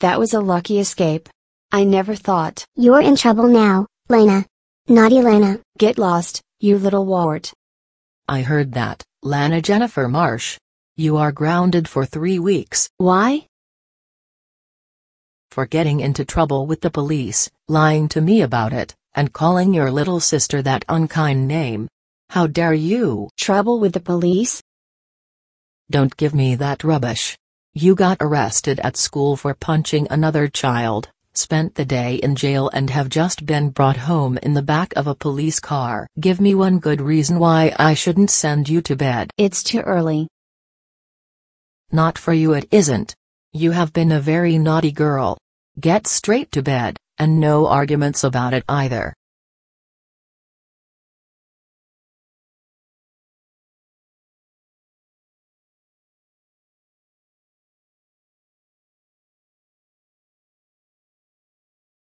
That was a lucky escape. I never thought. You're in trouble now, Lana. Naughty Lana. Get lost, you little wart. I heard that, Lana Jennifer Marsh. You are grounded for three weeks. Why? For getting into trouble with the police, lying to me about it, and calling your little sister that unkind name. How dare you? Trouble with the police? Don't give me that rubbish. You got arrested at school for punching another child, spent the day in jail and have just been brought home in the back of a police car. Give me one good reason why I shouldn't send you to bed. It's too early. Not for you it isn't. You have been a very naughty girl. Get straight to bed, and no arguments about it either.